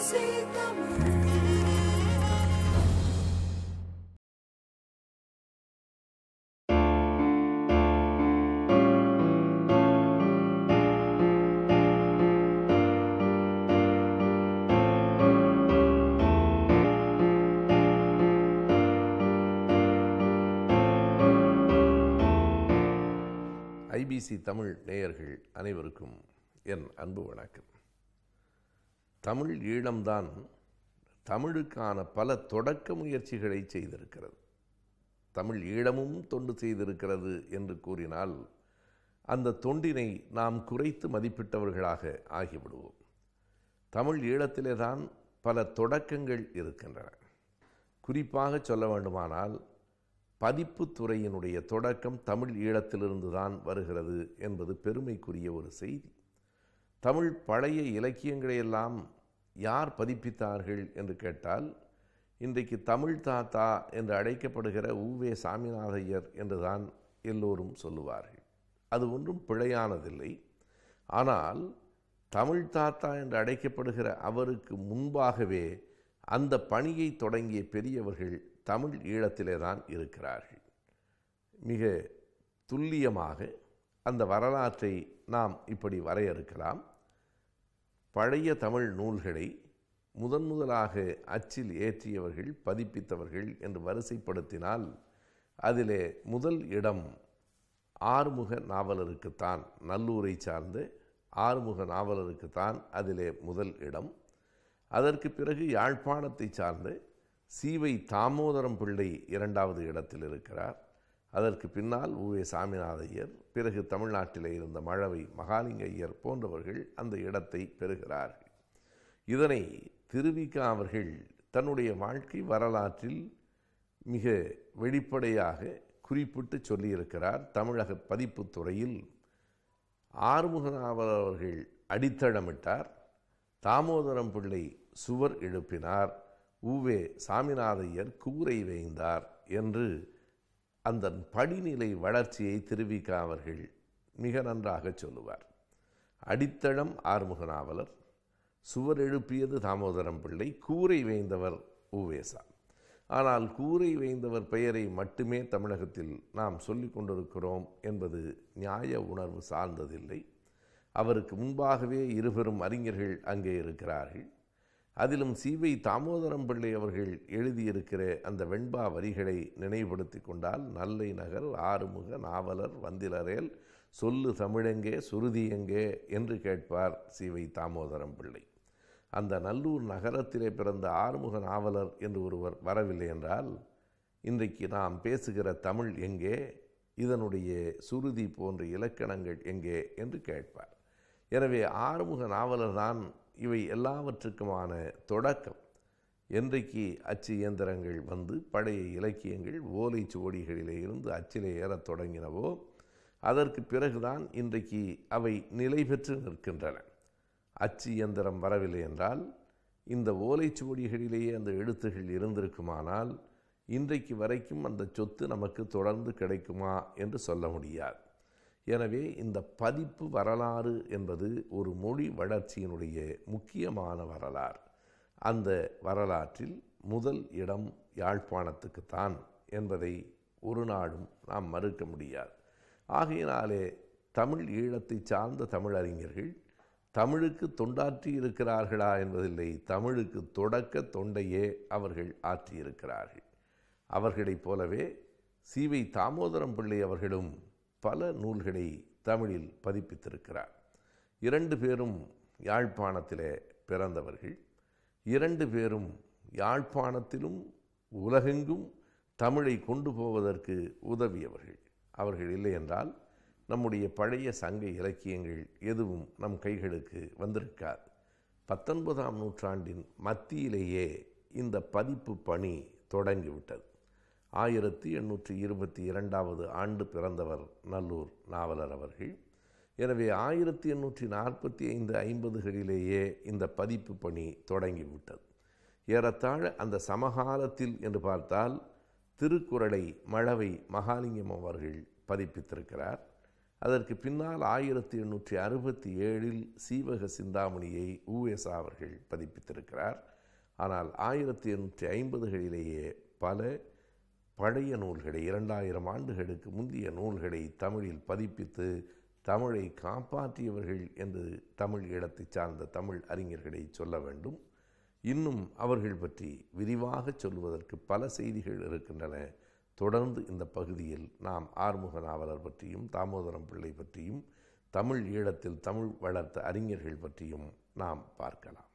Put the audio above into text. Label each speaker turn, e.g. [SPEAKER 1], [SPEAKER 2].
[SPEAKER 1] IBC Tamil நேயர்கள் அனைவருக்கும் என் அன்பு வணக்கம் தமிழ் ஈழம்தான் தமிழுக்கான பல தொடக்க முயற்சிகளை செய்திருக்கிறது தமிழ் ஈழமும் தொண்டு செய்திருக்கிறது என்று கூறினால் அந்த தொண்டினை நாம் குறைத்து மதிப்பிட்டவர்களாக ஆகிவிடுவோம் தமிழ் ஈழத்திலே தான் பல தொடக்கங்கள் இருக்கின்றன குறிப்பாக சொல்ல வேண்டுமானால் பதிப்பு துறையினுடைய தொடக்கம் தமிழ் ஈழத்திலிருந்து தான் வருகிறது என்பது பெருமைக்குரிய ஒரு செய்தி தமிழ் பழைய இலக்கியங்களையெல்லாம் யார் பதிப்பித்தார்கள் என்று கேட்டால் இன்றைக்கு தமிழ் தாத்தா என்று அழைக்கப்படுகிற உவே சாமிநாதையர் என்றுதான் எல்லோரும் சொல்லுவார்கள் அது ஒன்றும் பிழையானதில்லை ஆனால் தமிழ் தாத்தா என்று அழைக்கப்படுகிற அவருக்கு முன்பாகவே அந்த பணியை தொடங்கிய பெரியவர்கள் தமிழ் ஈழத்திலே தான் இருக்கிறார்கள் மிக துல்லியமாக அந்த வரலாற்றை நாம் இப்படி வரையறுக்கலாம் பழைய தமிழ் நூல்களை முதன் முதலாக அச்சில் ஏற்றியவர்கள் பதிப்பித்தவர்கள் என்று வரிசைப்படுத்தினால் அதிலே முதல் இடம் ஆறுமுக நாவலருக்குத்தான் நல்லூரை சார்ந்த ஆறுமுக நாவலருக்குத்தான் அதிலே முதல் இடம் அதற்கு பிறகு யாழ்ப்பாணத்தை சார்ந்து சீவை தாமோதரம் பிள்ளை இரண்டாவது இடத்தில் இருக்கிறார் அதற்கு பின்னால் உவே சாமிநாத ஐயர் பிறகு தமிழ்நாட்டிலே இருந்த மழவை மகாலிங்க ஐயர் போன்றவர்கள் அந்த இடத்தை பெறுகிறார்கள் இதனை திருவிக்கா அவர்கள் தன்னுடைய வாழ்க்கை வரலாற்றில் மிக வெளிப்படையாக குறிப்பிட்டு சொல்லியிருக்கிறார் தமிழக பதிப்புத்துறையில் ஆறுமுகநாவல் அவர்கள் அடித்தளமிட்டார் தாமோதரம் பிள்ளை சுவர் எழுப்பினார் உவே சாமிநாதையர் கூரை வேய்ந்தார் என்று அந்த படிநிலை வளர்ச்சியை திருவிக அவர்கள் மிக நன்றாக சொல்லுவார் அடித்தளம் ஆறுமுக நாவலர் சுவர் எழுப்பியது தாமோதரம் பிள்ளை கூரை வேந்தவர் உவேசா ஆனால் கூரை வேந்தவர் பெயரை மட்டுமே தமிழகத்தில் நாம் சொல்லிக் கொண்டிருக்கிறோம் என்பது நியாய உணர்வு சார்ந்ததில்லை அவருக்கு முன்பாகவே இருபெரும் அறிஞர்கள் அங்கே இருக்கிறார்கள் அதிலும் சீவை தாமோதரம் பிள்ளை அவர்கள் எழுதியிருக்கிற அந்த வெண்பா வரிகளை நினைவுபடுத்தி கொண்டால் நல்லை நகர் ஆறுமுக நாவலர் வந்திலரேல் சொல்லு தமிழெங்கே சுருதி எங்கே என்று கேட்பார் சீவை தாமோதரம் பிள்ளை அந்த நல்லூர் நகரத்திலே பிறந்த ஆறுமுக நாவலர் என்று ஒருவர் வரவில்லை என்றால் இன்றைக்கு நாம் பேசுகிற தமிழ் எங்கே இதனுடைய சுருதி போன்ற இலக்கணங்கள் எங்கே என்று கேட்பார் எனவே ஆறுமுக நாவலர் தான் இவை எல்லாவற்றுக்குமான தொடக்கம் என்றைக்கு அச்சு இயந்திரங்கள் வந்து பழைய இலக்கியங்கள் ஓலை சுவடிகளிலே இருந்து அச்சிலே ஏறத் தொடங்கினவோ அதற்கு பிறகுதான் இன்றைக்கு அவை நிலை பெற்று நிற்கின்றன அச்சு இயந்திரம் வரவில்லை என்றால் இந்த ஓலைச்சுவடிகளிலேயே அந்த எழுத்துகள் இருந்திருக்குமானால் இன்றைக்கு வரைக்கும் அந்த சொத்து நமக்கு தொடர்ந்து கிடைக்குமா என்று சொல்ல முடியாது எனவே இந்த பதிப்பு வரலாறு என்பது ஒரு மொழி வளர்ச்சியினுடைய முக்கியமான வரலாறு அந்த வரலாற்றில் முதல் இடம் யாழ்ப்பாணத்துக்குத்தான் என்பதை ஒரு நாடும் நாம் மறுக்க முடியாது ஆகையினாலே தமிழ் ஈழத்தை சார்ந்த தமிழறிஞர்கள் தமிழுக்கு தொண்டாற்றி இருக்கிறார்களா என்பதில்லை தமிழுக்கு தொடக்க தொண்டையே அவர்கள் ஆற்றியிருக்கிறார்கள் அவர்களைப் போலவே சிவை தாமோதரம் பிள்ளை அவர்களும் பல நூல்களை தமிழில் பதிப்பித்திருக்கிறார் இரண்டு பேரும் யாழ்ப்பாணத்திலே பிறந்தவர்கள் இரண்டு பேரும் யாழ்ப்பாணத்திலும் உலகெங்கும் தமிழை கொண்டு போவதற்கு உதவியவர்கள் அவர்கள் இல்லை என்றால் நம்முடைய பழைய சங்க இலக்கியங்கள் எதுவும் நம் கைகளுக்கு வந்திருக்காது பத்தொன்பதாம் நூற்றாண்டின் மத்தியிலேயே இந்த பதிப்பு பணி தொடங்கிவிட்டது ஆயிரத்தி எண்ணூற்றி இருபத்தி இரண்டாவது ஆண்டு பிறந்தவர் நல்லூர் நாவலர் அவர்கள் எனவே ஆயிரத்தி எண்ணூற்றி நாற்பத்தி ஐந்து ஐம்பதுகளிலேயே இந்த பதிப்பு பணி தொடங்கிவிட்டது ஏறத்தாழ அந்த சமகாலத்தில் என்று பார்த்தால் திருக்குறளை மழவை மகாலிங்கம் அவர்கள் பதிப்பித்திருக்கிறார் அதற்கு பின்னால் ஆயிரத்தி எண்ணூற்றி அறுபத்தி ஏழில் சீவக சிந்தாமணியை ஊஎஸா அவர்கள் பதிப்பித்திருக்கிறார் ஆனால் ஆயிரத்தி எண்ணூற்றி ஐம்பதுகளிலேயே பல பழைய நூல்களை இரண்டாயிரம் ஆண்டுகளுக்கு முந்தைய நூல்களை தமிழில் பதிப்பித்து தமிழை காப்பாற்றியவர்கள் என்று தமிழ் இடத்தை சார்ந்த தமிழ் அறிஞர்களை சொல்ல வேண்டும் இன்னும் அவர்கள் பற்றி விரிவாக சொல்வதற்கு பல செய்திகள் இருக்கின்றன தொடர்ந்து இந்த பகுதியில் நாம் ஆறுமுக நாவலர் பற்றியும் தாமோதரம் பிள்ளை பற்றியும் தமிழ் ஈழத்தில் தமிழ் வளர்த்த அறிஞர்கள் பற்றியும் நாம் பார்க்கலாம்